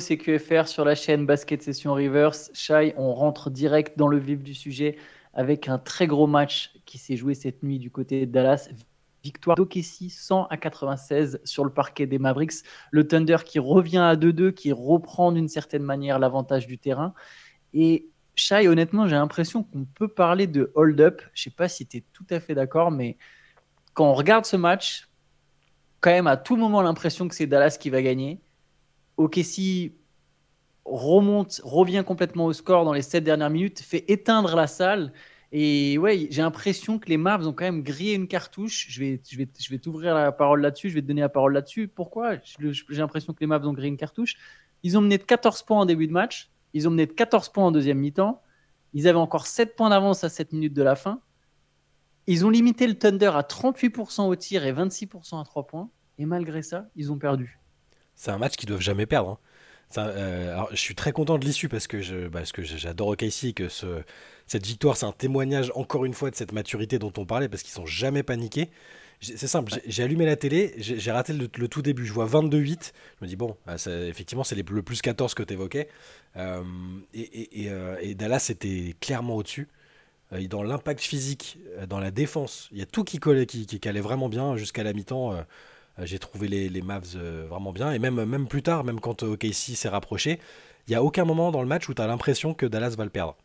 CQFR sur la chaîne Basket Session Reverse. Shai, on rentre direct dans le vif du sujet avec un très gros match qui s'est joué cette nuit du côté de Dallas. Victoire d'Okessi 100 à 96 sur le parquet des Mavericks. Le Thunder qui revient à 2-2, qui reprend d'une certaine manière l'avantage du terrain. Et Shai, honnêtement, j'ai l'impression qu'on peut parler de hold-up. Je ne sais pas si tu es tout à fait d'accord, mais quand on regarde ce match, quand même à tout moment l'impression que c'est Dallas qui va gagner. OKC remonte, revient complètement au score dans les 7 dernières minutes, fait éteindre la salle. Et ouais, j'ai l'impression que les Mavs ont quand même grillé une cartouche. Je vais, je vais, t'ouvrir la parole là-dessus, je vais te donner la parole là-dessus. Pourquoi J'ai l'impression que les Mavs ont grillé une cartouche. Ils ont mené de 14 points en début de match, ils ont mené de 14 points en deuxième mi-temps, ils avaient encore 7 points d'avance à 7 minutes de la fin. Ils ont limité le Thunder à 38% au tir et 26% à 3 points. Et malgré ça, ils ont perdu. C'est un match qu'ils doivent jamais perdre. Hein. Euh, alors, je suis très content de l'issue parce que je, parce que j'adore OKC que ce, cette victoire, c'est un témoignage encore une fois de cette maturité dont on parlait parce qu'ils sont jamais paniqués. C'est simple, j'ai allumé la télé, j'ai raté le, tout début, je vois 22-8, je me dis bon, euh, effectivement c'est le plus 14 que tu évoquais, euh, et, et, et, Dallas était clairement au-dessus, dans l'impact physique, dans la défense, il y a tout qui collait, qui, qui allait vraiment bien jusqu'à la mi-temps, euh, j'ai trouvé les, Mavs euh, vraiment bien. Et même, même plus tard, même quand euh, OKC s'est rapproché, il n'y a aucun moment dans le match où tu as l'impression que Dallas va le perdre.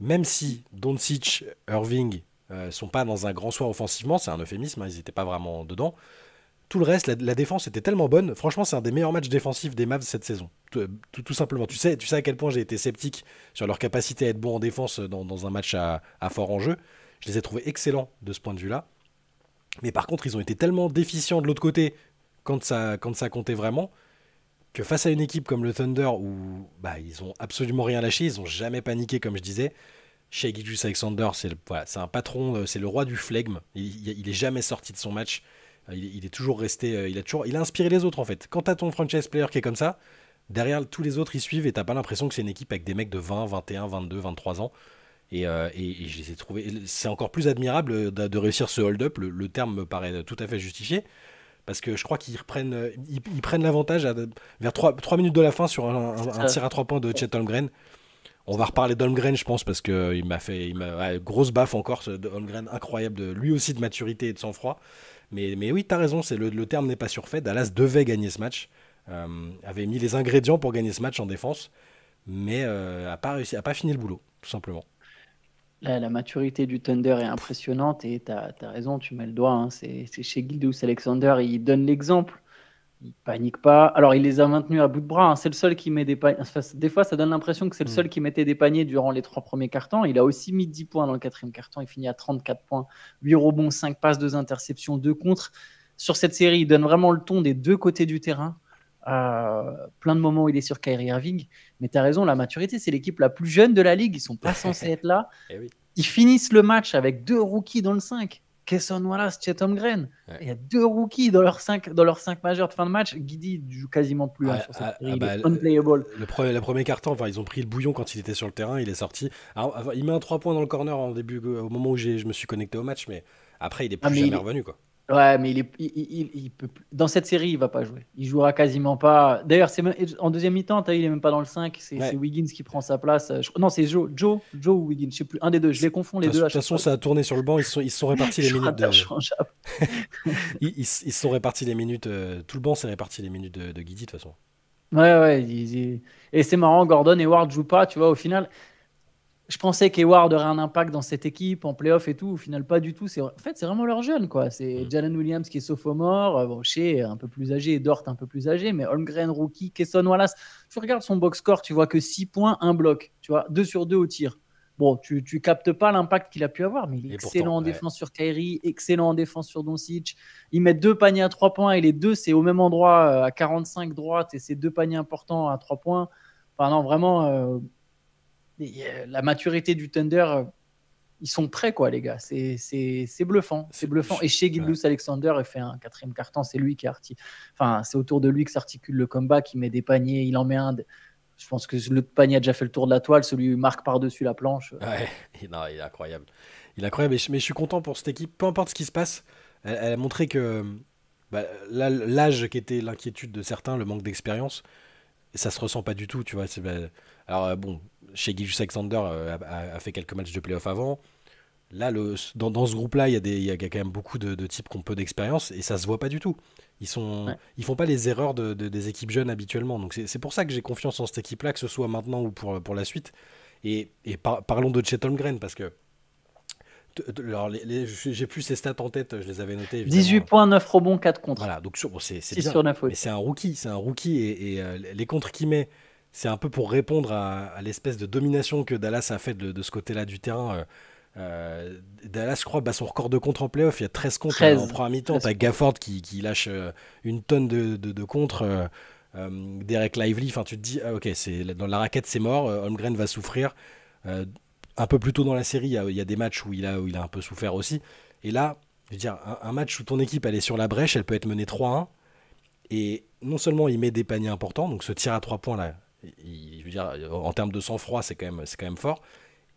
Même si Doncic, Irving ne sont pas dans un grand soin offensivement, c'est un euphémisme, hein, ils n'étaient pas vraiment dedans. Tout le reste, la, défense était tellement bonne. Franchement, c'est un des meilleurs matchs défensifs des Mavs cette saison. Tout, simplement. Tu sais, tu sais à quel point j'ai été sceptique sur leur capacité à être bon en défense dans, un match à, à, fort enjeu. Je les ai trouvés excellents de ce point de vue-là. Mais par contre, ils ont été tellement déficients de l'autre côté quand ça, quand ça comptait vraiment que face à une équipe comme le Thunder où bah, ils ont absolument rien lâché, ils ont jamais paniqué comme je disais. Shea Gijus Alexander, c'est voilà, un patron, euh, c'est le roi du flegme. Il, est jamais sorti de son match. Euh, il, est toujours resté, euh, il a toujours, il a inspiré les autres en fait. Quand t'as ton franchise player qui est comme ça, derrière tous les autres ils suivent et t'as pas l'impression que c'est une équipe avec des mecs de 20, 21, 22, 23 ans. Euh, et, je les ai trouvés. C'est encore plus admirable euh, de, réussir ce hold-up. Le, terme me paraît euh, tout à fait justifié. Parce que je crois qu'ils reprennent, ils, prennent l'avantage vers 3, minutes de la fin sur un, tir à 3 points de Chet Holmgren. On va reparler d'Holmgren, je pense, parce qu'il m'a fait grosse baffe encore. Ce Holmgren, incroyable, lui aussi de maturité et de sang-froid. Mais, mais oui, t'as raison, c'est le, terme n'est pas surfait. Dallas devait gagner ce match, avait mis les ingrédients pour gagner ce match en défense, mais n'a pas réussi, a pas fini le boulot, tout simplement la, maturité du Thunder est impressionnante et tu as, raison, tu mets le doigt. Hein. c'est chez Guildus Alexander, il donne l'exemple. Il panique pas. Alors, il les a maintenus à bout de bras. Hein. C'est le seul qui met des des fois, ça donne l'impression que c'est le hmm. seul qui mettait des paniers durant les trois premiers cartons. Il a aussi mis 10 points dans le quatrième carton. Il finit à 34 points, 8 rebonds, 5 passes, 2 interceptions, 2 contre. Sur cette série, il donne vraiment le ton des deux côtés du terrain plein de moments où il est sur Kyrie Irving. Mais tu as raison, la maturité, c'est l'équipe la plus jeune de la ligue. Ils sont pas censés être là. Eh ils finissent le match avec deux rookies dans le 5. Kesson Wallace, Chetham Green. Il y a deux rookies dans leur 5 dans cinq majeurs de fin de match. Guidi joue quasiment plus hein, ah, sur cette ah, ah, bah, Le, premier, le premier carton, enfin, ils ont pris le bouillon quand il était sur le terrain. Il est sorti. il met un 3 points dans le corner en début, au moment où je me suis connecté au match, mais après, il est plus jamais revenu. Quoi. Ouais, mais il, est, peut dans cette série, il va pas jouer. Il jouera quasiment pas. D'ailleurs, c'est en deuxième mi-temps, il est même pas dans le 5. C'est Wiggins qui prend sa place. Euh, non, c'est Joe, Joe, Joe ou Wiggins, je sais plus. Un des deux. Je les confonds les deux. De toute façon, ça a tourné sur le banc. Ils sont, ils sont répartis les minutes. De... ils, ils, sont répartis les minutes. Euh, tout le banc s'est réparti les minutes de, de Guidi de toute façon. Ouais, ouais. Et c'est marrant, Gordon et Ward jouent pas. Tu vois, au final, je pensais qu'Eward aurait un impact dans cette équipe, en playoff et tout. Au final, pas du tout. En fait, c'est vraiment leur jeune. quoi. C'est mm. Jalen Williams qui est sophomore, euh, bon, un peu plus âgé, Dort un peu plus âgé, mais Holmgren, rookie, Kesson Wallace. Tu regardes son box score, tu vois que 6 points, 1 bloc. Tu vois, 2 sur 2 au tir. Bon, tu, captes pas l'impact qu'il a pu avoir, mais il est excellent en défense sur Kyrie, excellent en défense sur Doncic. Il met deux paniers à 3 points et les deux, c'est au même endroit euh, à 45 droite et c'est deux paniers importants à 3 points. Enfin, non, vraiment. Euh, euh, la maturité du Thunder, euh, ils sont prêts, quoi, les gars. C'est bluffant. C'est bluffant. Et chez Gildus Alexander, il fait un quatrième carton. C'est lui qui Enfin, c'est autour de lui que s'articule le combat, qui met des paniers. Il en met un. Je pense que le panier a déjà fait le tour de la toile. Celui marque par-dessus la planche. Ouais. il est incroyable. Il est incroyable. Mais je, suis content pour cette équipe. Peu importe ce qui se passe, elle, a montré que bah, l'âge qui était l'inquiétude de certains, le manque d'expérience, ça se ressent pas du tout. Tu vois. Bah, alors, euh, bon, chez Gijus Alexander euh, a, a, fait quelques matchs de playoff avant. Là, le, dans, ce groupe-là, il y, a a quand même beaucoup de, types qui ont peu d'expérience et ça se voit pas du tout. Ils sont, ils font pas les erreurs de, des équipes jeunes habituellement. Donc c'est pour ça que j'ai confiance en cette équipe-là, que ce soit maintenant ou pour, pour la suite. Et, parlons de Chet Holmgren parce que j'ai plus ces stats en tête, je les avais notées. 18 points, 9 rebonds, 4 contre. Voilà, donc c'est bien. Sur mais c'est un rookie, c'est un rookie et, euh, les contres qu'il met, c'est un peu pour répondre à, l'espèce de domination que Dallas a fait de, ce côté-là du terrain. Euh, euh, Dallas, croit crois, bat son record de contre en playoff. Il y a 13 contre en première mi-temps. T'as Gafford qui, qui, lâche euh, une tonne de, de, contre. Derek Lively, enfin, tu te dis, ah, ok, dans la raquette, c'est mort. Holmgren va souffrir. un peu plus tôt dans la série, il y, a, des matchs où il, a, il a un peu souffert aussi. Et là, je veux dire, un, match où ton équipe, elle est sur la brèche, elle peut être menée 3-1. Et non seulement il met des paniers importants, donc ce tir à 3 points là, je veux dire, en termes de sang-froid, c'est quand, même, quand même fort.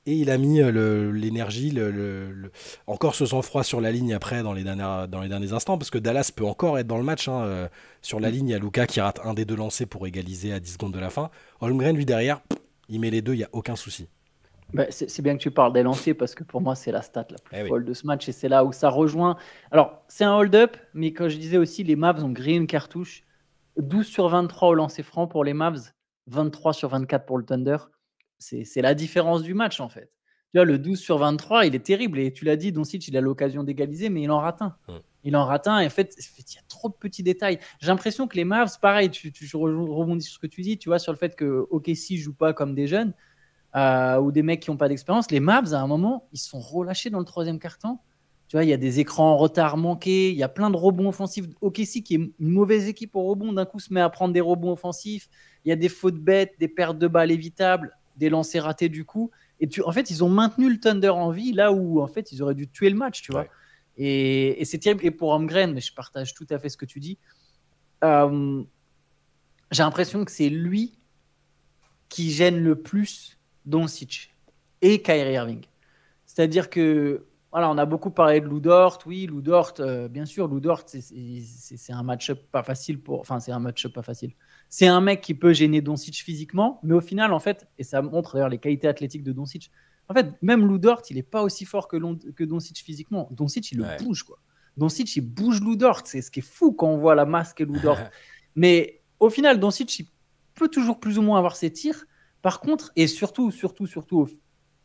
Et il a mis euh, l'énergie, le, le, encore ce sang-froid sur la ligne après dans les, dernières, dans les derniers instants, parce que Dallas peut encore être dans le match. Hein, euh, sur la mm. ligne, il y a Luca qui rate un des deux lancers pour égaliser à 10 secondes de la fin. Holmgren, lui, derrière, il met les deux, il n'y a aucun souci. Bah, c'est bien que tu parles des lancers parce que pour moi, c'est la stat la plus eh folle de ce match et c'est là où ça rejoint. Alors, c'est un hold-up, mais quand je disais aussi, les Mavs ont grillé une cartouche. 12 sur 23 au lancer franc pour les Mavs. 23 sur 24 pour le Thunder. C'est la différence du match, en fait. Tu le 12 sur 23, il est terrible. Et tu l'as dit, Doncic, il a l'occasion d'égaliser, mais il en rate un. Mmh. Il en rate un. Et en fait, il y a trop de petits détails. J'ai l'impression que les Mavs, pareil, tu, tu, rebondis sur ce que tu dis, tu vois, sur le fait que OK, si joue pas comme des jeunes euh, ou des mecs qui n'ont pas d'expérience, les Mavs, à un moment, ils sont relâchés dans le troisième quart-temps il y a des écrans en retard manqués, il y a plein de rebonds offensifs. OKC, qui est une mauvaise équipe au rebond, d'un coup se met à prendre des rebonds offensifs. Il y a des fautes bêtes, des pertes de balles évitables, des lancers ratés du coup. Et en fait, ils ont maintenu le Thunder en vie là où en fait ils auraient dû tuer le match, tu vois. Et, c'est terrible. Et pour Amgren, mais je partage tout à fait ce que tu dis. Euh, j'ai l'impression que c'est lui qui gêne le plus Doncic et Kyrie Irving. C'est-à-dire que voilà, on a beaucoup parlé de Dort. Oui, Ludort, Dort, euh, bien sûr, Ludort, c'est un match-up pas facile pour. Enfin, c'est un match-up pas facile. C'est un mec qui peut gêner Doncic physiquement, mais au final, en fait, et ça montre d'ailleurs les qualités athlétiques de Doncic. En fait, même Dort, il est pas aussi fort que, que Doncic physiquement. Doncic, il le bouge, quoi. Doncic, il bouge Ludort. C'est ce qui est fou quand on voit la masque et Dort. mais au final, Doncic, il peut toujours plus ou moins avoir ses tirs. Par contre, et surtout, surtout, surtout,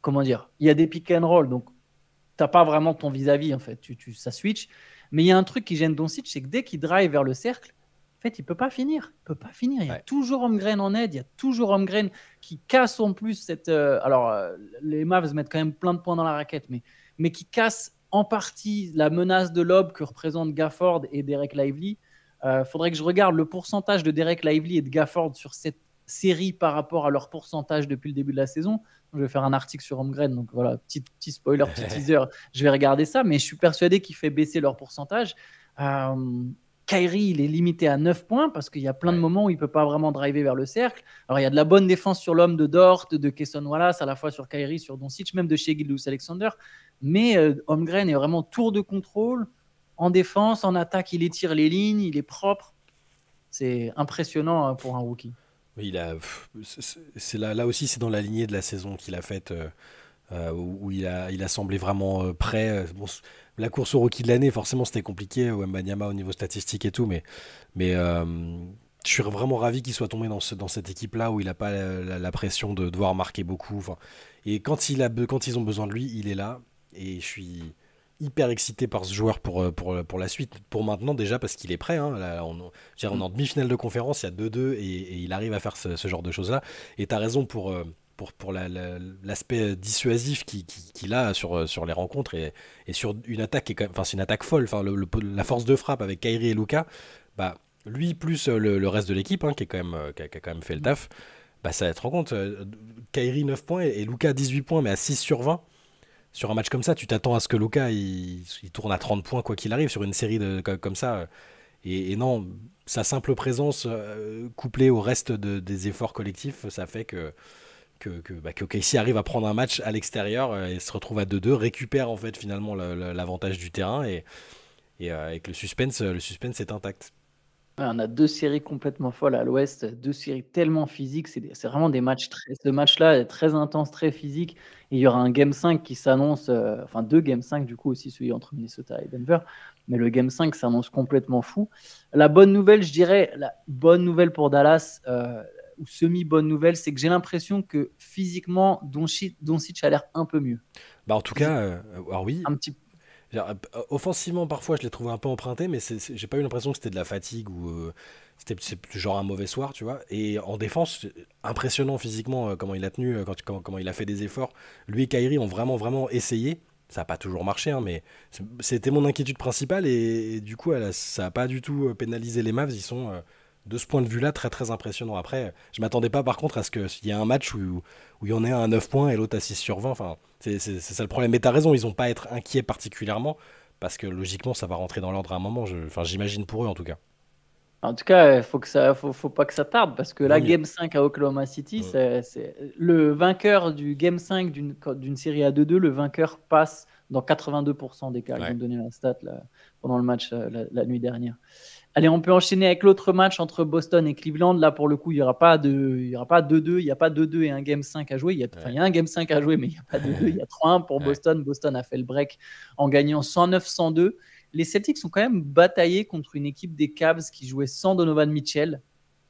comment dire, il y a des pick and roll, donc n'as pas vraiment ton vis-à-vis, en fait. Tu, ça switch. Mais il y a un truc qui gêne Doncic, c'est que dès qu'il drive vers le cercle, en fait, il peut pas finir. peut pas finir. Il y a toujours toujours Homgren en aide. Il y a toujours grain qui casse en plus cette. Euh, alors, euh, les Mavs mettent quand même plein de points dans la raquette, mais, mais qui casse en partie la menace de lob que représentent Gafford et Derek Lively. Euh, faudrait que je regarde le pourcentage de Derek Lively et de Gafford sur cette Série par rapport à leur pourcentage depuis le début de la saison. Je vais faire un article sur Homegren, donc voilà, petit, petit spoiler, petit teaser. Je vais regarder ça, mais je suis persuadé qu'il fait baisser leur pourcentage. Euh, Kyrie, il est limité à 9 points parce qu'il y a plein de moments où il ne peut pas vraiment driver vers le cercle. Alors, il y a de la bonne défense sur l'homme de Dort, de Kesson Wallace, à la fois sur Kyrie, sur Doncic, même de chez Gildus Alexander. Mais euh, est vraiment tour de contrôle. En défense, en attaque, il étire les lignes, il est propre. C'est impressionnant euh, pour un rookie. Il a, c'est là, là aussi, c'est dans la lignée de la saison qu'il a faite, euh, euh, où il a, il a semblé vraiment euh, prêt. la course au rookie de l'année, forcément, c'était compliqué, Mbanyama, au niveau statistique et tout, mais, mais je suis vraiment ravi qu'il soit tombé dans, dans cette équipe-là où il n'a pas la, pression de devoir marquer beaucoup. et quand, il a, quand ils ont besoin de lui, il est là. Et je suis, hyper excité par ce joueur pour, euh, pour, euh, pour la suite, pour maintenant déjà, parce qu'il est prêt. Hein. Là, on, est en mm. demi-finale de conférence, il y a 2-2 et, il arrive à faire ce, genre de choses-là. Et tu as raison pour, euh, pour, pour l'aspect dissuasif qu'il qui, qui a sur, sur les rencontres et, et sur une attaque qui est quand même, enfin, c'est une attaque folle. Enfin, la force de frappe avec Kairi et Luca, bah, lui plus le, reste de l'équipe hein, qui, est quand même, qui a, quand même fait le mm. taf, bah, ça être en compte. Kairi 9 points et, et Luca 18 points, mais à 6 sur 20 sur un match comme ça, tu t'attends à ce que lucas il, tourne à 30 points quoi qu'il arrive sur une série de, comme ça. Euh, et, non, sa simple présence euh, couplée au reste des efforts collectifs, ça fait que que, bah, arrive à prendre un match à l'extérieur euh, et se retrouve à 2-2, récupère en fait finalement l'avantage du terrain et, avec le suspense, le suspense est intact. On a deux séries complètement folles à l'ouest, deux séries tellement physiques. C'est vraiment des matchs très. Ce match-là est très intense, très physique. Et il y aura un Game 5 qui s'annonce, euh, enfin deux Game 5 du coup aussi, celui entre Minnesota et Denver. Mais le Game 5 s'annonce complètement fou. La bonne nouvelle, je dirais, la bonne nouvelle pour Dallas, euh, ou semi-bonne nouvelle, c'est que j'ai l'impression que physiquement, Doncic, Doncic a l'air un peu mieux. Bah en tout cas, euh, alors oui. Un petit euh, euh, offensivement, parfois, je l'ai trouvé un peu emprunté, mais j'ai pas eu l'impression que c'était de la fatigue ou euh, c'était genre un mauvais soir, tu vois. Et en défense, impressionnant physiquement comment il a tenu, comment, il a fait des efforts. Lui et Kairi ont vraiment, vraiment essayé. Ça n'a pas toujours marché, hein, mais c'était mon inquiétude principale et, du coup, elle ça pas du tout pénalisé les Mavs. Ils sont de ce point de vue-là, très très impressionnant. Après, je m'attendais pas par contre à ce qu'il y ait un match où, où il y en ait un à 9 points et l'autre à 6 sur 20. Enfin, c'est ça le problème. Mais tu as raison, ils n'ont pas à être inquiets particulièrement parce que logiquement, ça va rentrer dans l'ordre à un moment. enfin, j'imagine pour eux en tout cas. En tout cas, euh, faut que ça, faut, pas que ça tarde parce que la Game 5 à Oklahoma City, c'est le vainqueur du Game 5 d'une série à 2-2, le vainqueur passe dans 82% des cas. Ils ont donné la stat pendant le match euh, la nuit dernière. Allez, on peut enchaîner avec l'autre match entre Boston et Cleveland. Là, pour le coup, il n'y aura pas il y 2-2, il n'y a pas 2-2 et un game 5 à jouer. Il y a, un game 5 à jouer, mais il n'y a pas 2-2, il y a 3-1 pour Boston. Boston a fait le break en gagnant 109-102. Les Celtics sont quand même bataillé contre une équipe des Cavs qui jouait sans Donovan Mitchell.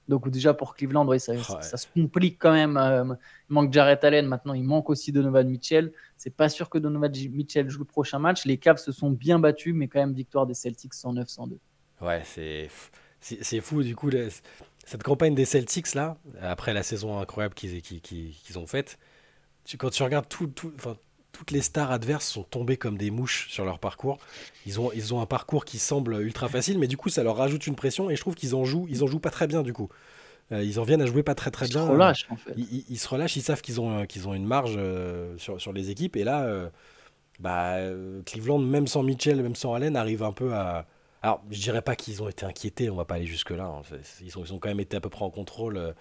Donc déjà pour Cleveland, ça, se complique quand même. Euh, il manque Jarrett Allen maintenant, il manque aussi Donovan Mitchell. C'est pas sûr que Donovan Mitchell joue le prochain match. Les Cavs se sont bien battus, mais quand même victoire des Celtics 109-102. Ouais, c'est, c'est, fou. Du coup, cette campagne des Celtics, là, après la saison incroyable qu'ils, ont faite, quand tu regardes toutes les stars adverses sont tombées comme des mouches sur leur parcours. Ils ont, ils ont un parcours qui semble ultra facile, mais du coup, ça leur rajoute une pression et je trouve qu'ils en jouent, ils en jouent pas très bien du coup. Euh, ils en viennent à jouer pas très très ils bien. Se en fait. ils, se relâchent, ils savent qu'ils ont, euh, qu'ils ont une marge euh, sur, les équipes. Et là, bah, Cleveland, même sans Mitchell, même sans Allen, arrive un peu à, alors, je dirais pas qu'ils ont été inquiétés, on va pas aller jusque-là. Hein. Ils, ont, ils, ont quand même été à peu près en contrôle. à euh,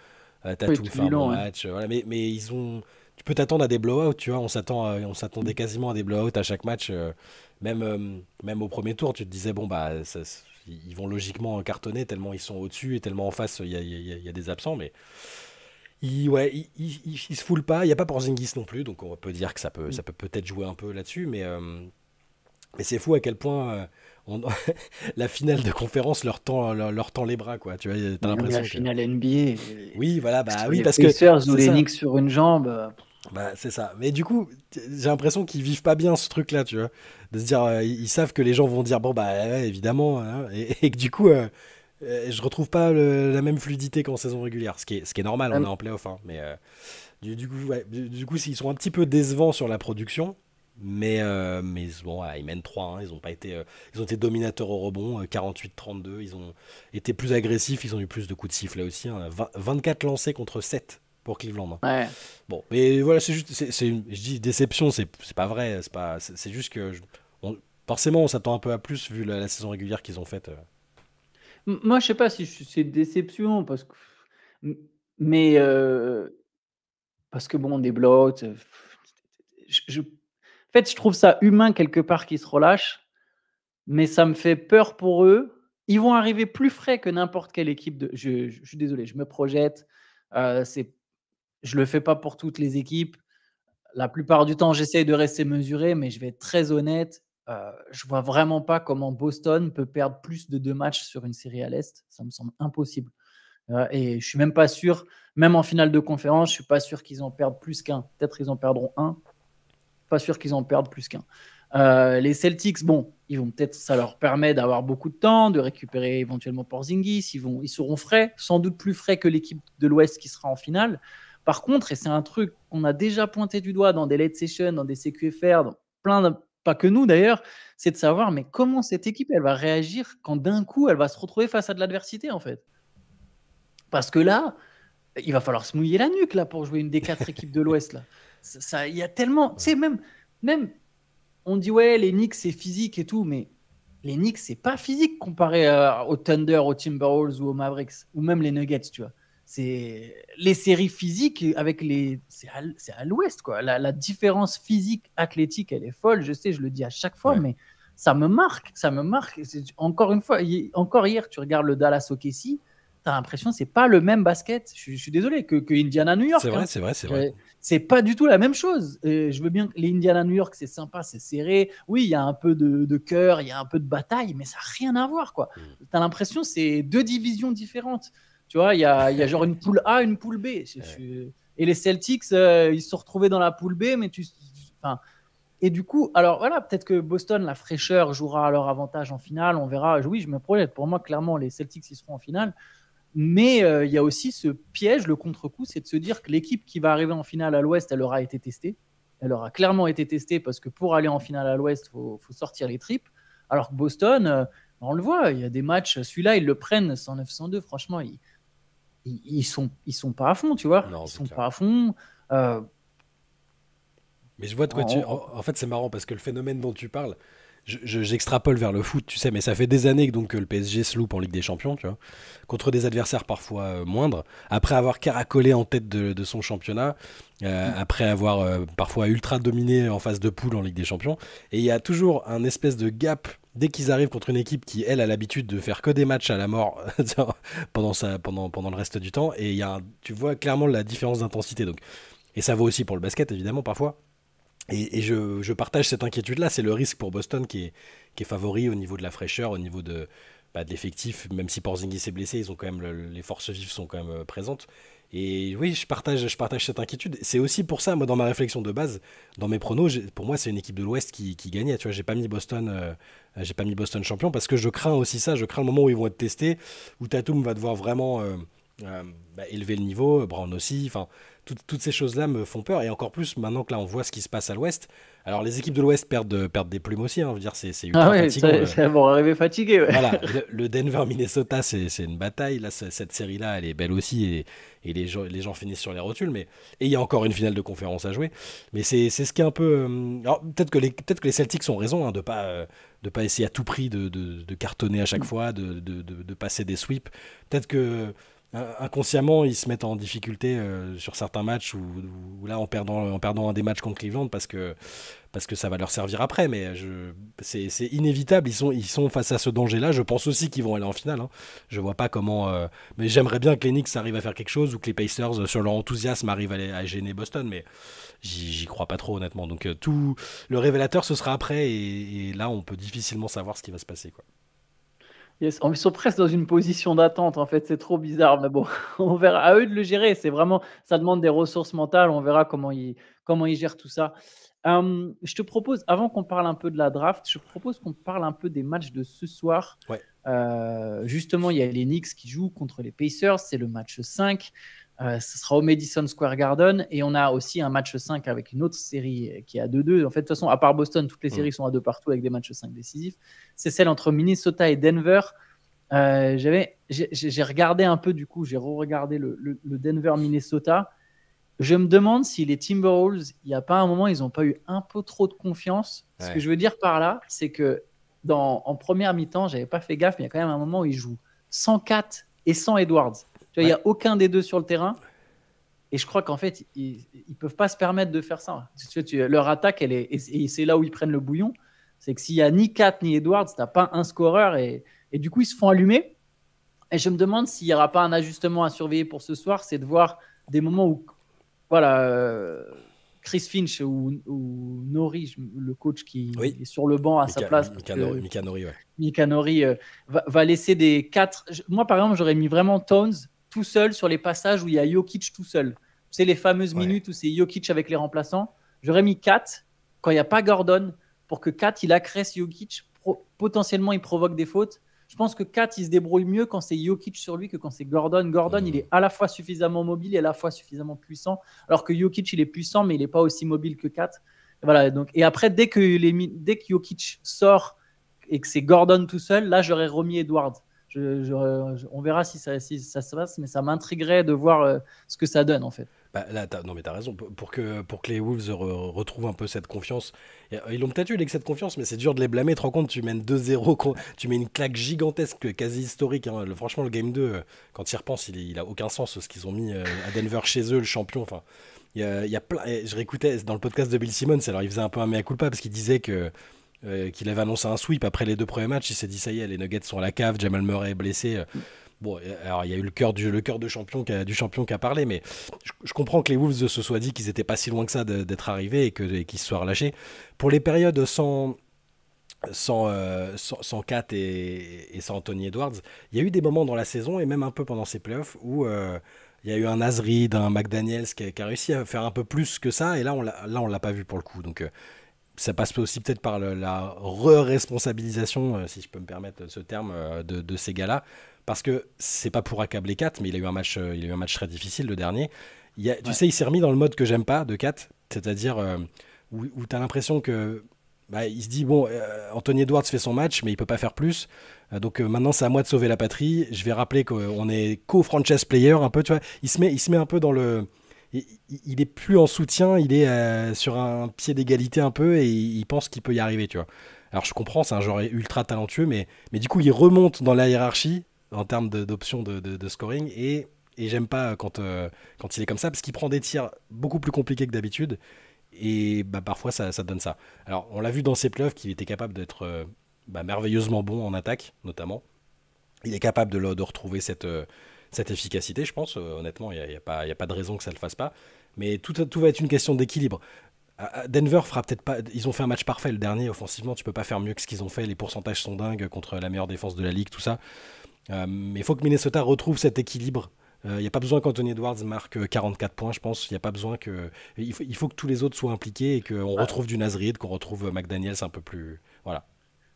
euh, T'as fin du match. Mais, mais, ils ont. Tu peux t'attendre à des blowouts, tu vois. On s'attendait quasiment à des blowouts à chaque match. Euh, même, même au premier tour, tu te disais, bon, bah, ils vont logiquement cartonner tellement ils sont au-dessus et tellement en face, il y a, des absents. Mais ils, ouais, ils, ils, se foulent pas. Il n'y a pas Porzingis non plus, donc on peut dire que ça peut ça peut peut-être jouer un peu là-dessus. Mais, mais c'est fou à quel point la finale de conférence leur tend, leur, les bras, quoi. Tu l'impression. La finale NBA. Oui, voilà, bah oui, les parce que. les sur une jambe. Euh, bah, c'est ça. Mais du coup, j'ai l'impression qu'ils vivent pas bien ce truc-là, tu De se dire, euh, ils savent que les gens vont dire, bon, bah, évidemment, hein. et, que du coup, je euh, je retrouve pas la même fluidité qu'en saison régulière, ce qui est, ce qui est normal, on ah est en playoff, hein, mais. du, coup, du, du coup, ils sont un petit peu décevants sur la production, mais, euh, mais bon, ils mènent 3 ils, ont pas été, euh, ils ont été dominateurs au rebond, 48-32. Euh, ils ont été plus agressifs, ils ont eu plus de coups de sifflet aussi. 24 hein. lancés contre 7 pour Cleveland. Hein. Bon, mais voilà, c'est juste, je dis déception, c'est, pas vrai. C'est, pas, c'est, juste que forcément, on s'attend un peu à plus vu la, saison régulière qu'ils ont faite. Moi, je sais pas si c'est déception, parce que. Mais. parce que bon, des débloque. Je, je en fait, je trouve ça humain quelque part qu'ils se relâchent, mais ça me fait peur pour eux. Ils vont arriver plus frais que n'importe quelle équipe. De... Je, suis désolé, je me projette. Euh, je ne le fais pas pour toutes les équipes. La plupart du temps, j'essaye de rester mesuré, mais je vais être très honnête. Euh, je vois vraiment pas comment Boston peut perdre plus de deux matchs sur une série à l'Est. Ça me semble impossible. Euh, et je suis même pas sûr, même en finale de conférence, je suis pas sûr qu'ils en perdent plus qu'un. Peut-être qu'ils en perdront un, sûr qu'ils en perdent plus qu'un. Euh, les Celtics, bon, ils vont peut-être, ça leur permet d'avoir beaucoup de temps, de récupérer éventuellement Porzingis. Ils vont, ils seront frais, sans doute plus frais que l'équipe de l'Ouest qui sera en finale. Par contre, et c'est un truc qu'on a déjà pointé du doigt dans des late sessions, dans des CQFR, dans plein de, pas que nous d'ailleurs, c'est de savoir mais comment cette équipe elle va réagir quand d'un coup elle va se retrouver face à de l'adversité en fait. Parce que là, il va falloir se mouiller la nuque là pour jouer une des quatre équipes de l'Ouest là il y a tellement, tu même, même, on dit ouais, les Knicks c'est physique et tout, mais les Knicks c'est pas physique comparé au Thunder, au Timberwolves ou aux Mavericks ou même les Nuggets, tu vois. C'est les séries physiques avec les, c'est à, l'ouest quoi. La, différence physique athlétique, elle est folle. Je sais, je le dis à chaque fois, mais ça me marque, ça me marque. Encore une fois, encore hier, tu regardes le Dallas OKC t'as l'impression c'est pas le même basket. Je, suis désolé que, que Indiana New York. C'est vrai, hein. c'est vrai, c'est euh, vrai. C'est pas du tout la même chose. Euh, je veux bien que les Indiana New York c'est sympa, c'est serré. Oui, il y a un peu de, de cœur, il y a un peu de bataille, mais ça n'a rien à voir quoi. Mm. T'as l'impression c'est deux divisions différentes. Tu vois, il y a, y a genre une poule A, une poule B. Et les Celtics, euh, ils se sont retrouvés dans la poule B, mais tu, enfin. Et du coup, alors voilà, peut-être que Boston, la fraîcheur, jouera à leur avantage en finale. On verra. Oui, je me projette. Pour moi, clairement, les Celtics, ils seront en finale. Mais euh, il y a aussi ce piège, le contre-coup, c'est de se dire que l'équipe qui va arriver en finale à l'Ouest, elle aura été testée. Elle aura clairement été testée parce que pour aller en finale à l'Ouest, il faut, sortir les tripes. Alors que Boston, euh, on le voit, il y a des matchs, celui-là, ils le prennent 109-102, franchement, ils, ils, sont, ils sont pas à fond, tu vois. Non, ils sont pas à fond. Euh, Mais je vois de quoi tu. en fait, c'est marrant parce que le phénomène dont tu parles, j'extrapole je, j'extrapole vers le foot, tu sais, mais ça fait des années donc, que le PSG se loupe en Ligue des Champions, tu vois, contre des adversaires parfois euh, moindres, après avoir caracolé en tête de, son championnat, euh, mm. après avoir euh, parfois ultra dominé en phase de poule en Ligue des Champions. Et il y a toujours un espèce de gap dès qu'ils arrivent contre une équipe qui, elle, a l'habitude de faire que des matchs à la mort pendant, ça pendant, pendant le reste du temps. Et y a tu vois clairement la différence d'intensité. Donc. Et ça vaut aussi pour le basket, évidemment, parfois. Et, je, partage cette inquiétude-là. C'est le risque pour Boston qui est, favori au niveau de la fraîcheur, au niveau bah, de, l'effectif. Même si Porzingis est blessé, ils ont quand même les forces vives sont quand même euh, présentes. Et oui, je partage, je partage cette inquiétude. C'est aussi pour ça, moi, dans ma réflexion de base, dans mes pronos, pour moi, c'est une équipe de l'Ouest qui, gagne, gagnait. Tu vois, j'ai pas mis Boston, euh, j'ai pas mis Boston champion parce que je crains aussi ça. Je crains le moment où ils vont être testés, où Tatum va devoir vraiment euh, bah, élever le niveau, Brown aussi. Enfin, toutes ces choses-là me font peur. Et encore plus maintenant que là, on voit ce qui se passe à l'Ouest. Alors, les équipes de l'Ouest perdent, perdent des plumes aussi. Hein. je dire, c'est ultra ah ouais, Ça, fatigué. le, Denver-Minnesota, c'est une bataille. Là, cette série-là, elle est belle aussi. Et, les, gens, les gens finissent sur les rotules. Mais, et il y a encore une finale de conférence à jouer. Mais c'est ce qui est un peu. Euh, peut-être que, les, peut que les Celtics ont raison hein, de ne pas. de pas essayer à tout prix de, cartonner à chaque mm. fois, de, de passer des sweeps. Peut-être que euh, inconsciemment, ils se mettent en difficulté euh, sur certains matchs ou, là, en perdant, en perdant un des matchs contre Cleveland parce que, parce que ça va leur servir après. Mais c'est, inévitable. Ils sont, ils sont face à ce danger-là. Je pense aussi qu'ils vont aller en finale. Hein. Je vois pas comment. Euh, mais j'aimerais bien que les Knicks arrivent à faire quelque chose ou que les Pacers, sur leur enthousiasme, arrivent à, gêner Boston. Mais j'y, crois pas trop, honnêtement. Donc, tout le révélateur, ce sera après. Et, et là, on peut difficilement savoir ce qui va se passer. Quoi. Ils sont presque dans une position d'attente, en fait. C'est trop bizarre, mais bon, on verra. À eux de le gérer. C'est vraiment, ça demande des ressources mentales. On verra comment ils, comment ils gèrent tout ça. je te propose, avant qu'on parle un peu de la draft, je propose qu'on parle un peu des matchs de ce soir. Euh, justement, il y a les Knicks qui jouent contre les Pacers. C'est le match 5. Euh, ce sera au Madison Square Garden. Et on a aussi un match 5 avec une autre série qui est à 2-2. En fait, de toute façon, à part Boston, toutes les mm. séries sont à 2 partout avec des matchs 5 décisifs. C'est celle entre Minnesota et Denver. Euh, j'avais, j'ai regardé un peu, du coup, j'ai re-regardé le, Denver-Minnesota. Je me demande si les Timberwolves, il n'y a pas un moment, ils n'ont pas eu un peu trop de confiance. Ce que je veux dire par là, c'est que en première mi-temps, j'avais pas fait gaffe, mais il y a quand même un moment où ils jouent 104 et 100 Edwards il n'y a aucun des deux sur le terrain. Et je crois qu'en fait, ils ne peuvent pas se permettre de faire ça. leur attaque, elle est, et c'est là où ils prennent le bouillon. C'est que s'il n'y a ni Kat ni Edwards, tu n'as pas un scoreur. Et, et, du coup, ils se font allumer. Et je me demande s'il n'y aura pas un ajustement à surveiller pour ce soir. C'est de voir des moments où voilà, euh, Chris Finch ou, ou Nori, le coach qui est sur le banc à sa place. Mika, Nori, euh, va, laisser des quatre... Moi, par exemple, j'aurais mis vraiment Tones tout seul sur les passages où il y a Jokic tout seul. C'est les fameuses minutes où c'est Jokic avec les remplaçants. J'aurais mis 4 quand il n'y a pas Gordon pour que 4 il accresse Jokic. potentiellement, il provoque des fautes. Je pense que 4 il se débrouille mieux quand c'est Jokic sur lui que quand c'est Gordon. Gordon, il mhm. est à la fois suffisamment mobile et à la fois suffisamment puissant. Alors que Jokic, il est puissant, mais il n'est pas aussi mobile que 4. voilà, donc, et après, dès que, les, dès que Jokic sort et que c'est Gordon tout seul, là, j'aurais remis Edwards on verra si ça, se passe, mais ça m'intriguerait de voir euh, ce que ça donne en fait. Bah, non mais t'as raison. Pour que, pour que les Wolves retrouvent un peu cette confiance, ils l'ont peut-être eu avec cette confiance, mais c'est dur de les blâmer. Tu te rends compte, tu mènes 2-0, tu mets une claque gigantesque, quasi historique. Hein. franchement, le game 2, euh, quand y repense, il, il a aucun sens ce qu'ils ont mis euh, à Denver chez eux, le champion. Enfin, il y a, je réécoutais dans le podcast de Bill Simmons, alors il faisait un peu un mea culpa parce qu'il disait que euh, qu'il avait annoncé un sweep après les deux premiers matchs. Il s'est dit ça y est, les Nuggets sont à la cave, Jamal Murray est blessé. Euh, bon, euh, alors il y a eu le cœur du, le cœur de champion qui a, du champion parlé, mais je, comprends que les Wolves se soient dit qu'ils n'étaient pas si loin que ça d'être arrivés et qu'ils se soient relâchés. Pour les périodes sans, sans, Kat et, sans Anthony Edwards, il y a eu des moments dans la saison et même un peu pendant ces playoffs où il y a eu un Azrid, un McDaniels qui a, qui a, réussi à faire un peu plus que ça et là on ne l'a pas vu pour le coup. Donc ça passe aussi peut-être par la re-responsabilisation, euh, si je peux me permettre ce terme, euh, de, ces gars-là. Parce que c'est pas pour accabler 4, mais il a eu un match, euh, il a eu un match très difficile le dernier. Il Tu sais, il s'est remis dans le mode que j'aime pas de 4, c'est-à-dire où, tu as l'impression que bah, il se dit bon, Anthony Edwards fait son match, mais il peut pas faire plus. donc maintenant, c'est à moi de sauver la patrie. Je vais rappeler qu'on est co-franchise player un peu, tu vois. Il se met, il se met un peu dans le il est plus en soutien, il est euh, sur un pied d'égalité un peu et il pense qu'il peut y arriver, tu vois. Alors je comprends, c'est un joueur ultra talentueux, mais, mais du coup il remonte dans la hiérarchie en termes d'options de, scoring et, et j'aime pas euh, quand, euh, quand il est comme ça parce qu'il prend des tirs beaucoup plus compliqués que d'habitude et bah, parfois ça, donne ça. Alors on l'a vu dans ses playoffs qu'il était capable d'être bah, merveilleusement bon en attaque notamment. Il est capable de, de retrouver cette, cette efficacité, je pense. Euh, honnêtement, il n'y a, a, pas de raison que ça ne le fasse pas. Mais tout, tout va être une question d'équilibre. Ah, ah, Denver fera peut-être pas. Ils ont fait un match parfait le dernier offensivement. Tu peux pas faire mieux que ce qu'ils ont fait. Les pourcentages sont dingues contre la meilleure défense de la ligue, tout ça. Euh, mais il faut que Minnesota retrouve cet équilibre. Euh, il y n'y a pas besoin qu'Anthony Edwards marque 44 points, je pense. Il a pas besoin que. Il faut, que tous les autres soient impliqués et qu'on retrouve du Nasrid, qu'on retrouve McDaniels un peu plus. Voilà.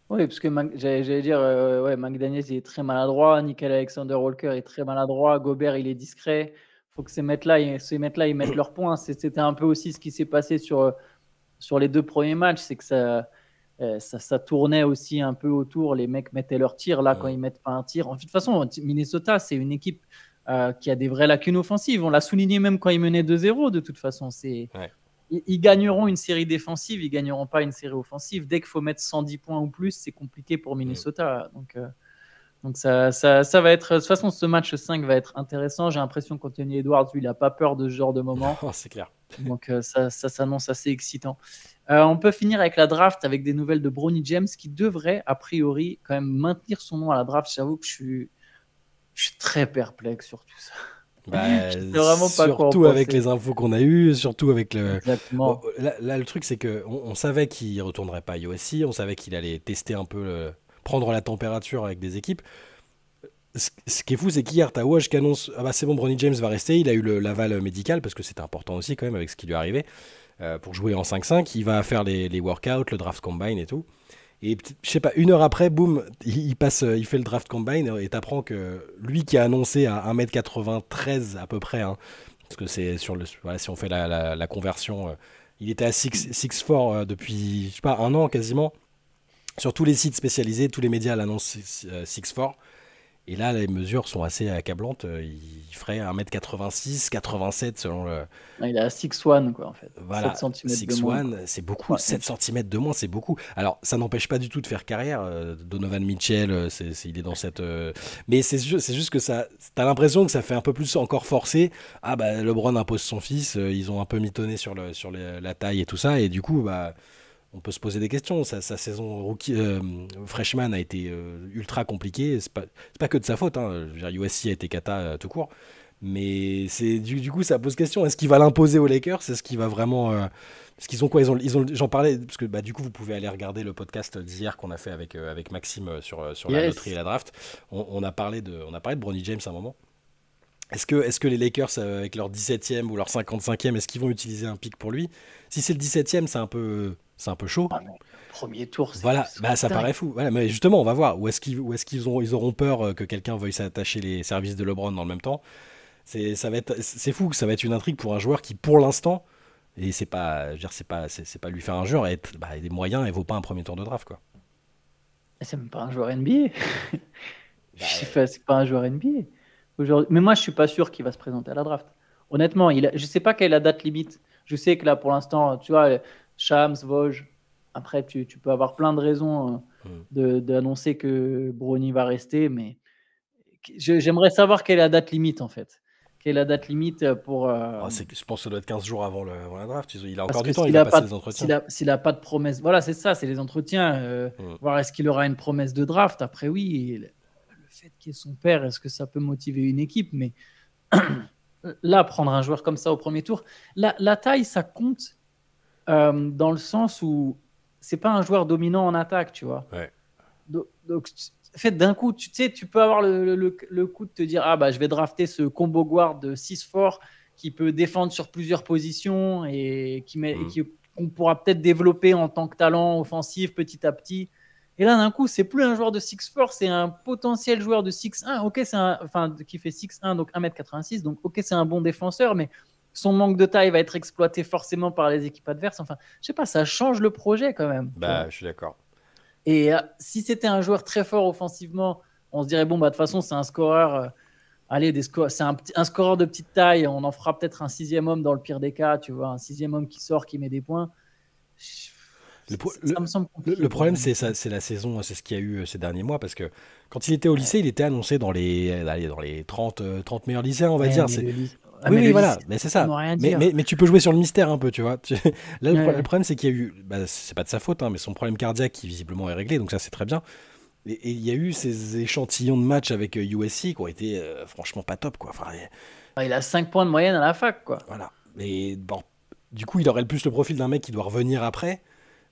Oui, parce que j'allais dire, euh, ouais, McDaniels, il est très maladroit, Nickel Alexander Walker est très maladroit, Gobert, il est discret. Il faut que ces mecs-là, ils mettent leurs points. C'était un peu aussi ce qui s'est passé sur, sur les deux premiers matchs, c'est que ça, euh, ça, tournait aussi un peu autour. Les mecs mettaient leurs tirs, Là, quand ils mettent pas un tir, en fait, de toute façon, Minnesota, c'est une équipe euh, qui a des vraies lacunes offensives. On l'a souligné même quand ils menaient 2-0. De toute façon, c'est ils, gagneront une série défensive, ils gagneront pas une série offensive. Dès qu'il faut mettre 110 points ou plus, c'est compliqué pour mm. Minnesota. Donc, euh, donc ça, va être. De toute façon, ce match 5 va être intéressant. J'ai l'impression qu'Anthony Edwards, lui, il n'a pas peur de ce genre de moment. Oh, c'est clair. Donc euh, ça, s'annonce assez excitant. Euh, on peut finir avec la draft avec des nouvelles de Bronny James qui devrait, a priori, quand même maintenir son nom à la draft. J'avoue que je suis, je suis très perplexe sur tout ça. Bah, vraiment pas surtout avec les infos qu'on a eues, surtout avec le. Oh, oh, là, le truc, c'est que on, savait qu'il retournerait pas à USC, on savait qu'il allait tester un peu, prendre la température avec des équipes. Ce, qui est fou, c'est qu'hier, t'as qui annonce Ah bah, c'est bon, Bronny James va rester. Il a eu l'aval médical parce que c'était important aussi, quand même, avec ce qui lui arrivait. Euh, pour jouer en 5-5, il va faire les, les workouts, le draft combine et tout. Et je sais pas, une heure après, boum, il, passe, euh, il fait le draft combine et t'apprends que lui qui a annoncé à 1m93 à peu près, hein, parce que c'est sur le, voilà, si on fait la, conversion, euh, il était à 6'4 euh, depuis, je sais pas, un an quasiment. Sur tous les sites spécialisés, tous les médias l'annoncent 6'4. Et là, les mesures sont assez accablantes. Euh, il ferait 1m86, 87 selon le. Il a 6'1 quoi en fait. Voilà, 7 cm c'est beaucoup. 7 cm de moins, c'est beaucoup. Alors, ça n'empêche pas du tout de faire carrière. Euh, Donovan Mitchell, euh, il est dans cette. Mais c'est juste que ça. T'as l'impression que ça fait un peu plus encore forcé. Ah bah, LeBron impose son fils, ils ont un peu mitonné sur, le, sur la taille et tout ça. Et du coup, bah on peut se poser des questions. Sa, saison euh, freshman a été euh, ultra compliquée. C'est pas, pas que de sa faute. Hein. USC a été cata euh, tout court. Mais c'est du, coup, ça pose question. Est-ce qu'il va l'imposer aux Lakers C'est ce qu'il va vraiment. Parce qu'ils ont quoi ils ont, J'en parlais, parce que bah, du coup, vous pouvez aller regarder le podcast d'hier qu'on a fait avec, avec Maxime sur, sur la loterie et la draft. On, a parlé de, on a parlé de Bronny James à un moment. Est-ce que, est que les Lakers, avec leur 17e ou leur 55e, est-ce qu'ils vont utiliser un pic pour lui Si c'est le 17e, c'est un peu c'est un peu chaud. Ah, premier tour, voilà, bah, ça paraît fou. Voilà, mais justement, on va voir où est-ce qu'ils est qu'ils ils auront peur euh, que quelqu'un veuille s'attacher les services de LeBron dans le même temps. C'est ça va être c'est fou, ça va être une intrigue pour un joueur qui pour l'instant et c'est pas je c'est pas c'est pas lui faire un jeu et des bah, moyens et vaut pas un premier tour de draft quoi. C'est même pas un joueur NBA. bah, c'est pas un joueur NBA. Mais moi, je suis pas sûr qu'il va se présenter à la draft. Honnêtement, il ne je sais pas quelle est la date limite. Je sais que là, pour l'instant, tu vois, Shams, Vosges. Après, tu, peux avoir plein de raisons hein, mm. d'annoncer que Brony va rester, mais j'aimerais savoir quelle est la date limite en fait. Quelle est la date limite pour. Euh, ah, je pense que ça doit être 15 jours avant, le, la draft. Il a encore du temps, il, il a, pas les entretiens. S'il n'a pas de promesse. Voilà, c'est ça, c'est les entretiens. Euh, mm. Voir est-ce qu'il aura une promesse de draft. Après, oui, le, fait qu'il est son père, est-ce que ça peut motiver une équipe Mais là, prendre un joueur comme ça au premier tour, la taille, ça compte euh, dans le sens où c'est pas un joueur dominant en attaque, tu vois. Donc, fait d'un coup, tu sais, tu peux avoir le, coup de te dire ah bah je vais drafter ce combo guard 6 fort qui peut défendre sur plusieurs positions et mm. qui qu'on pourra peut-être développer en tant que talent offensif petit à petit. Et là, d'un coup, c'est plus un joueur de 6-4, c'est un potentiel joueur de 6-1. Ok, c'est un, enfin, qui fait 6-1, donc 1m86. Donc, ok, c'est un bon défenseur, mais son manque de taille va être exploité forcément par les équipes adverses. Enfin, je sais pas, ça change le projet quand même. Bah, je suis d'accord. Et euh, si c'était un joueur très fort offensivement, on se dirait bon bah de toute façon c'est un scoreur. Euh, allez, des c'est un, un, de petite taille. On en fera peut-être un sixième homme dans le pire des cas. Tu vois, un sixième homme qui sort, qui met des points. Le, ça me semble problème, c'est la saison, c'est ce qu'il y a eu euh, ces derniers mois, parce que quand il était au lycée, il était annoncé dans les, dans les 30, 30 meilleurs lycéens, on va dire oui, voilà, mais c'est ça. Hein. Mais, tu peux jouer sur le mystère un peu, tu vois. Là, le, problème, c'est qu'il y a eu, bah, c'est pas de sa faute, hein, mais son problème cardiaque qui visiblement est réglé, donc ça c'est très bien. Et il y a eu ces échantillons de matchs avec USC euh, qui ont été euh, franchement pas top, quoi. Enfin, il a 5 points de moyenne à la fac, quoi. Voilà. Et du coup, il aurait le plus le profil d'un mec qui doit revenir après.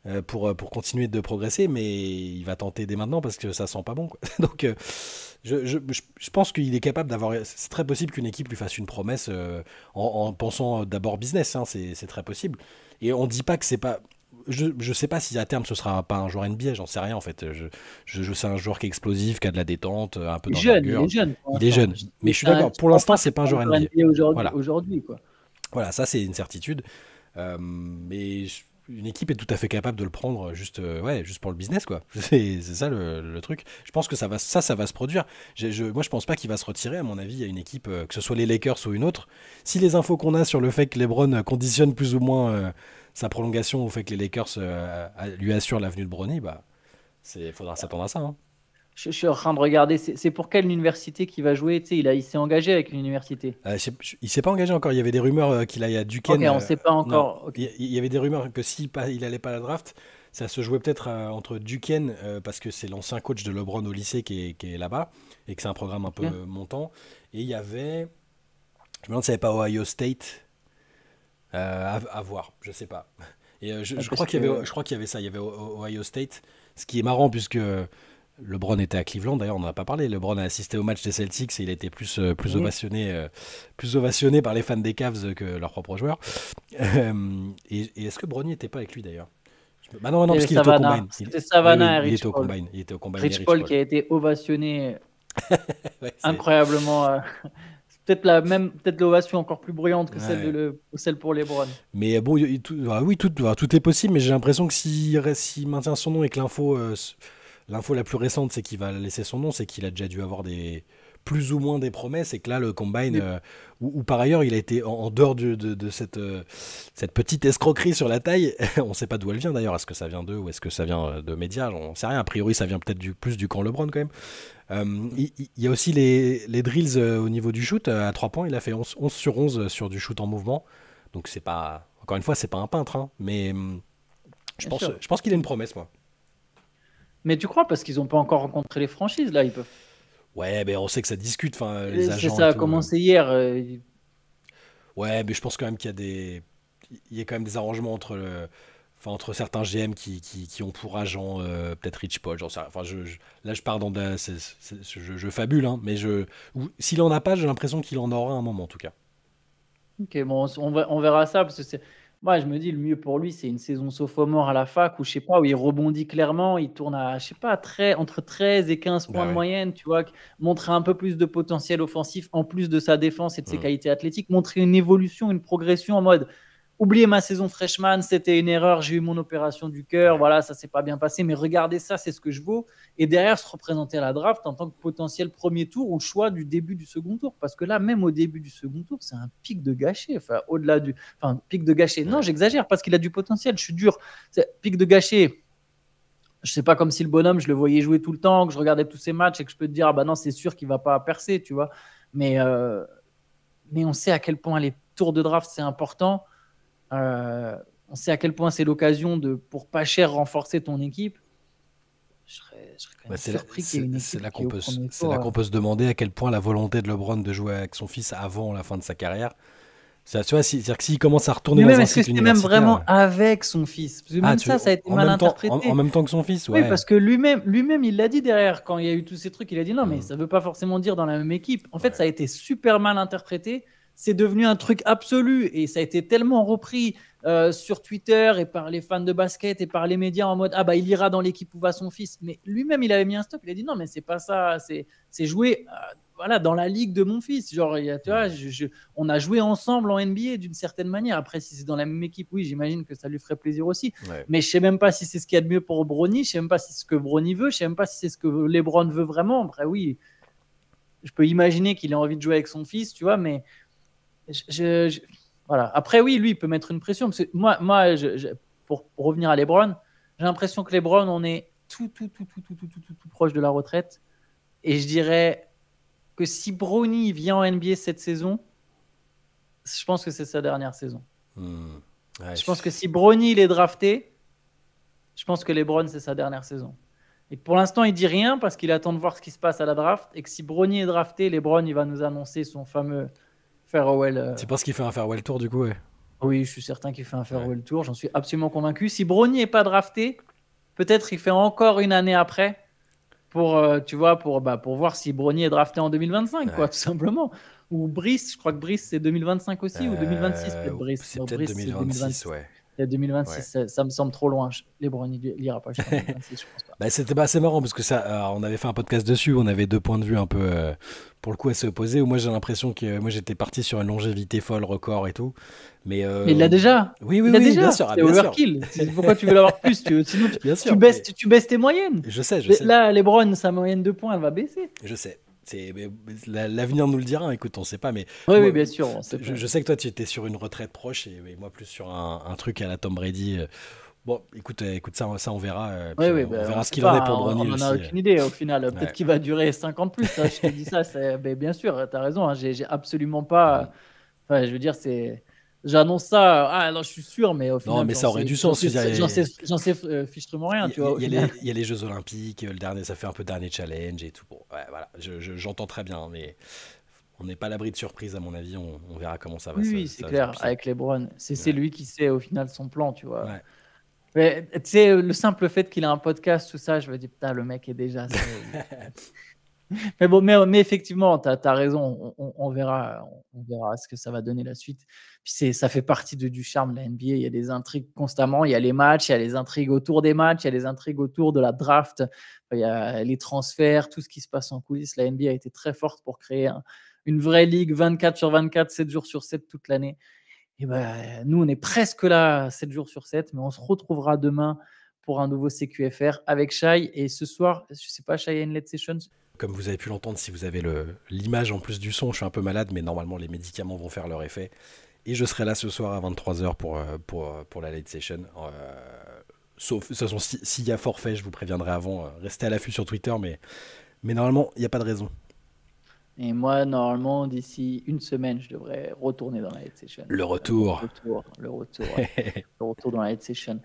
Euh, pour, pour continuer de progresser, mais il va tenter dès maintenant parce que ça sent pas bon. Donc, je, pense qu'il est capable d'avoir. C'est très possible qu'une équipe lui fasse une promesse euh, en, pensant d'abord business. Hein, c'est très possible. Et on ne dit pas que c'est pas. Je, ne sais pas si à terme ce sera pas un joueur NBA, j'en sais rien en fait. Je, sais un joueur qui est explosif, qui a de la détente, euh, un peu jeune, Il est jeune. Il est jeune. Mais je suis d'accord. Pour l'instant, c'est pas un joueur NBA. aujourd'hui, voilà. quoi. Voilà, ça c'est une certitude. Euh, mais une équipe est tout à fait capable de le prendre euh, juste, euh, ouais, juste pour le business, quoi. C'est ça le, truc. Je pense que ça va, ça, ça va se produire. moi, je pense pas qu'il va se retirer, à mon avis, à une équipe, euh, que ce soit les Lakers ou une autre. Si les infos qu'on a sur le fait que LeBron conditionne plus ou moins sa prolongation au fait que les Lakers lui assurent l'avenue de Bronny, bah, il faudra s'attendre à ça. Hein je, suis en train de regarder. C'est pour quelle université qu'il va jouer tu sais, Il, il s'est engagé avec une université. ne euh, il s'est pas engagé encore. Il y avait des rumeurs euh, qu'il allait à Duquesne. On on sait pas euh, encore. Il y avait des rumeurs que s'il n'allait pas à la draft, ça se jouait peut-être entre Duquesne, parce que c'est l'ancien coach de LeBron au lycée qui est, là-bas, et que c'est un programme un peu montant. Et il y avait. Je me demande si avait pas Ohio State. à, voir, je sais pas. Et je, ah, crois qu'il y, avait, je crois qu'il y avait ça. Il y avait Ohio State. Ce qui est marrant, puisque LeBron était à Cleveland, d'ailleurs on n'en a pas parlé. LeBron a assisté au match des Celtics et il était plus, euh, plus, ovationné, euh, plus ovationné par les fans des Cavs que leurs propres joueurs. Euh, et, est-ce que Bronny n'était pas avec lui d'ailleurs bah non, parce qu'il était au combine. C'était il, était au combine. Rich, Paul, qui a été ovationné incroyablement. peut-être la même peut-être l'ovation encore plus bruyante que celle, pour les Mais bon, ah oui, tout, ah, tout est possible, mais j'ai l'impression que s'il si, maintient son nom et que l'info L'info la plus récente, c'est qu'il va laisser son nom, c'est qu'il a déjà dû avoir des plus ou moins des promesses et que là le combine, euh, ou par ailleurs il a été en, dehors de, cette, euh, cette petite escroquerie sur la taille, on ne sait pas d'où elle vient d'ailleurs, est-ce que ça vient d'eux ou est-ce que ça vient euh, de médias, on ne sait rien, a priori ça vient peut-être plus du camp Lebron quand même. il, y a aussi les, drills au niveau du shoot, à 3 points il a fait 11, sur 11 sur du shoot en mouvement, donc c'est pas, encore une fois c'est pas un peintre, hein, mais hum, je pense, je pense qu'il a une promesse moi. Mais tu crois parce qu'ils n'ont pas encore rencontré les franchises là, ils peuvent. Ouais, mais on sait que ça discute. Enfin, les agents. Ça a commencé euh. hier. Euh, ouais, mais je pense quand même qu'il y a des, il y a quand même des arrangements entre le. Enfin, entre certains GM qui, qui, qui ont pour agent euh, peut-être Rich Paul, enfin, je, là je pars dans de, je, fabule, hein, mais je, s'il en a pas, j'ai l'impression qu'il en aura un moment en tout cas. Ok, bon, on, on verra ça parce que moi, je me dis, le mieux pour lui, c'est une saison sophomore à la fac où, je sais pas, où il rebondit clairement, il tourne à, je sais pas, très, entre 13 et 15 bah points de moyenne, tu vois, montrer un peu plus de potentiel offensif en plus de sa défense et de ses mmh. qualités athlétiques, montrer une évolution, une progression en mode, oubliez ma saison freshman, c'était une erreur, j'ai eu mon opération du cœur, voilà, ça s'est pas bien passé, mais regardez ça, c'est ce que je vaux. Et derrière, se représenter à la draft en tant que potentiel premier tour ou choix du début du second tour. Parce que là, même au début du second tour, c'est un pic de gâché. Enfin, au-delà du. Enfin, pic de gâché. Non, j'exagère parce qu'il a du potentiel, je suis dur. Pic de gâché. Je sais pas comme si le bonhomme, je le voyais jouer tout le temps, que je regardais tous ses matchs et que je peux te dire, ah bah non, c'est sûr qu'il va pas percer, tu vois. Mais, euh, mais on sait à quel point les tours de draft, c'est important euh, on sait à quel point c'est l'occasion de, pour pas cher, renforcer ton équipe. Je serais, quand même surpris C'est là qu'on euh. peut, se demander à quel point la volonté de LeBron de jouer avec son fils avant la fin de sa carrière. C'est-à-dire que s'il commence à retourner dans même, un cycle que même vraiment avec son fils parce que ah, Même ça, ça a été mal interprété. En, même temps que son fils, Oui, parce que lui-même, lui-même, il l'a dit derrière, quand il y a eu tous ces trucs, il a dit non, mais mm. ça ne veut pas forcément dire dans la même équipe. En fait, ça a été super mal interprété c'est devenu un truc absolu et ça a été tellement repris euh, sur Twitter et par les fans de basket et par les médias en mode ah bah il ira dans l'équipe où va son fils. Mais lui-même il avait mis un stop, il a dit non mais c'est pas ça, c'est c'est jouer euh, voilà dans la ligue de mon fils. Genre tu vois, on a joué ensemble en NBA d'une certaine manière. Après si c'est dans la même équipe, oui j'imagine que ça lui ferait plaisir aussi. Mais je sais même pas si c'est ce qu'il y a de mieux pour Bronny, je sais même pas si c'est ce que Bronny veut, je sais même pas si c'est ce que LeBron veut vraiment. Après oui. Je peux imaginer qu'il a envie de jouer avec son fils, tu vois, mais voilà. Après, oui, lui, il peut mettre une pression. Parce moi, moi pour, revenir à Lebron, j'ai l'impression que Lebron, on est tout, tout, tout, tout, tout, tout, proche de la retraite. Et je dirais que si Bronny vient en NBA cette saison, je pense que c'est sa dernière saison. Hmm. je pense que si Bronny, il est drafté, je pense que Lebron, c'est sa dernière saison. Et pour l'instant, il dit rien parce qu'il attend de voir ce qui se passe à la draft. Et que si Bronny est drafté, Lebron, il va nous annoncer son fameux tu euh. C'est parce qu'il fait un farewell tour du coup, ouais. Oui, je suis certain qu'il fait un farewell tour, j'en suis absolument convaincu. Si Brogni n'est pas drafté, peut-être il fait encore une année après pour, euh, tu vois, pour, bah, pour voir si Brogni est drafté en 2025, quoi, tout simplement. Ou Brice, je crois que Brice c'est 2025 aussi, ou 2026 euh, peut-être Brice. C'est peut-être 2026, ouais. 2026, ça, me semble trop loin. Les il n'ira pas bah, C'était assez marrant parce que ça, euh, on avait fait un podcast dessus, on avait deux points de vue un peu, euh, pour le coup, assez opposés. Où moi, j'ai l'impression que moi, j'étais parti sur une longévité folle, record et tout. Mais, euh, il l'a déjà. Oui, oui, il oui, déjà. bien sûr. Ah, C'est overkill. Pourquoi tu veux l'avoir plus tu, Sinon, tu, baisses, tu, baisses, tes moyennes. Je sais, je sais. Là, sa moyenne de points, elle va baisser. Je sais. L'avenir nous le dira, écoute, on ne sait pas, mais. Oui, bien sûr. je, sais que toi, tu étais sur une retraite proche et, moi, plus sur un, truc à la Tom Brady. Euh. Bon, écoute, euh, écoute ça, ça on verra. Euh, on, ben, verra ce qu'il en est pour On n'en a aucune idée au final. Peut-être qu'il va durer 5 ans plus. je te dis ça, bien sûr, tu as raison. Hein, j'ai absolument pas. Enfin, je veux dire, c'est j'annonce ça, euh, ah, alors je suis sûr, mais au final. Non, mais ça aurait du sens. J'en sais, sais euh, fichtrement rien, Il y, a les Jeux Olympiques, le dernier, ça fait un peu dernier challenge et tout. Bon, ouais, voilà, j'entends très bien, mais on n'est pas l'abri de surprise, à mon avis. On, verra comment ça va se Oui, c'est clair, avec les Browns. C'est lui qui sait au final son plan, tu vois. Mais tu sais, le simple fait qu'il a un podcast, tout ça, je me dis, putain, le mec est déjà. mais bon, mais, mais effectivement, tu as, raison. On, verra, on verra ce que ça va donner la suite. Puis ça fait partie de, du charme de la NBA. Il y a des intrigues constamment. Il y a les matchs, il y a les intrigues autour des matchs, il y a les intrigues autour de la draft, il y a les transferts, tout ce qui se passe en coulisses. La NBA a été très forte pour créer une vraie ligue 24 sur 24, 7 jours sur 7 toute l'année. Et ben, nous, on est presque là 7 jours sur 7, mais on se retrouvera demain pour un nouveau CQFR avec Shai. Et ce soir, je sais pas, Shai Late Sessions. Comme vous avez pu l'entendre, si vous avez le l'image en plus du son, je suis un peu malade, mais normalement les médicaments vont faire leur effet. Et je serai là ce soir à 23h pour, euh, pour, euh, pour la late session. Euh, sauf, de toute façon, s'il y a forfait, je vous préviendrai avant. Restez à l'affût sur Twitter, mais, mais normalement, il n'y a pas de raison. Et moi, normalement, d'ici une semaine, je devrais retourner dans la late session. Le retour. Le retour, le retour, le retour dans la late session.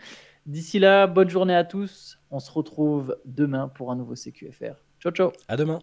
D'ici là, bonne journée à tous. On se retrouve demain pour un nouveau CQFR. Ciao, ciao. À demain.